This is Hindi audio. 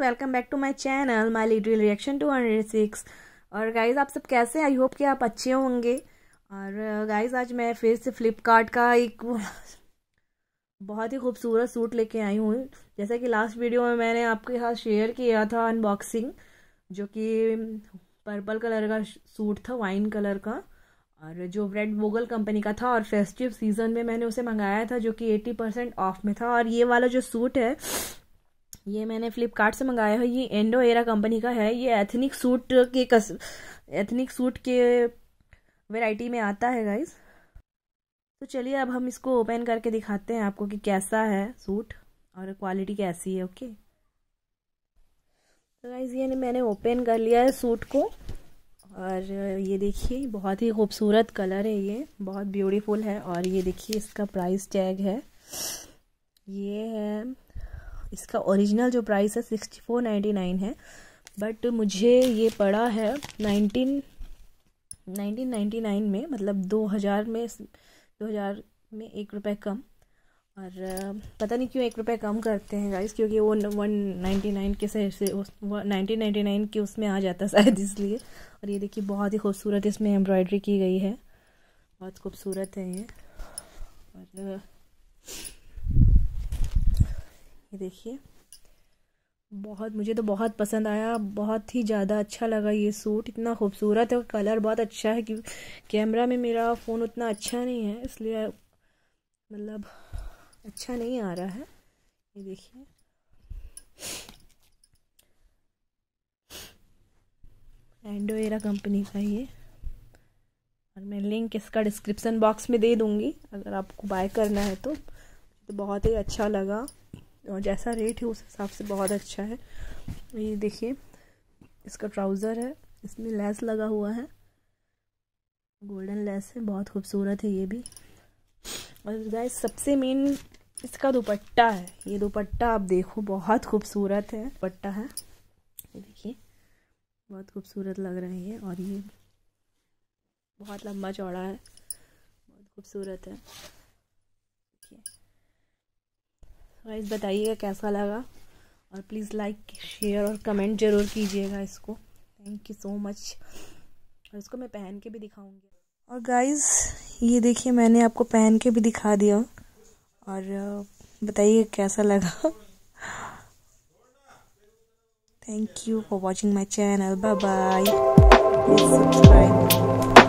welcome back to my channel my literal reaction two hundred six और गाइज आप सब कैसे हैं आई होप कि आप अच्छे होंगे और गाइज uh, आज मैं फिर से फ्लिपकार्ट का एक बहुत ही खूबसूरत सूट लेके आई हूँ जैसा कि लास्ट वीडियो में मैंने आपके साथ शेयर किया था अनबॉक्सिंग जो कि पर्पल कलर का सूट था वाइन कलर का और जो रेड वोगल कंपनी का था और फेस्टिव सीजन में मैंने उसे मंगाया था जो कि एट्टी परसेंट ऑफ में था और ये वाला जो सूट है ये मैंने फ्लिपकार्ट से मंगाया है ये एंडो एरा कंपनी का है ये एथनिक सूट के कस एथनिक सूट के वैरायटी में आता है गाइज तो चलिए अब हम इसको ओपन करके दिखाते हैं आपको कि कैसा है सूट और क्वालिटी कैसी है ओके तो गाइज ये मैंने ओपन कर लिया है सूट को और ये देखिए बहुत ही खूबसूरत कलर है ये बहुत ब्यूटीफुल है और ये देखिए इसका प्राइस टैग है ये है इसका ओरिजिनल जो प्राइस है सिक्सटी फोर नाइन्टी नाइन है बट मुझे ये पड़ा है नाइनटीन नाइनटीन नाइन्टी नाइन में मतलब दो हज़ार में दो हज़ार में एक रुपये कम और पता नहीं क्यों एक रुपये कम करते हैं गाइस क्योंकि वो वन नाइन्टी नाइन के से नाइनटीन नाइन्टी नाइन के उसमें आ जाता शायद इसलिए और ये देखिए बहुत ही खूबसूरत इसमें एम्ब्रॉयडरी की गई है बहुत खूबसूरत है ये और देखिए बहुत मुझे तो बहुत पसंद आया बहुत ही ज़्यादा अच्छा लगा ये सूट इतना खूबसूरत है कलर बहुत अच्छा है क्योंकि कैमरा में मेरा फ़ोन उतना अच्छा नहीं है इसलिए मतलब अच्छा नहीं आ रहा है ये देखिए एंडोएरा कंपनी का ये और मैं लिंक इसका डिस्क्रिप्सन बॉक्स में दे दूँगी अगर आपको बाय करना है तो, तो बहुत ही अच्छा लगा जैसा रेट है उस हिसाब से बहुत अच्छा है ये देखिए इसका ट्राउज़र है इसमें लेस लगा हुआ है गोल्डन लेस है बहुत खूबसूरत है ये भी और गाइस सबसे मेन इसका दुपट्टा है ये दुपट्टा आप देखो बहुत खूबसूरत है दुपट्टा है ये देखिए बहुत खूबसूरत लग रहा है ये और ये बहुत लंबा चौड़ा है बहुत खूबसूरत है गाइस बताइएगा कैसा लगा और प्लीज़ लाइक शेयर और कमेंट ज़रूर कीजिएगा इसको थैंक यू सो मच और इसको मैं पहन के भी दिखाऊंगी और गाइस ये देखिए मैंने आपको पहन के भी दिखा दिया और uh, बताइए कैसा लगा thank you for watching my channel bye bye subscribe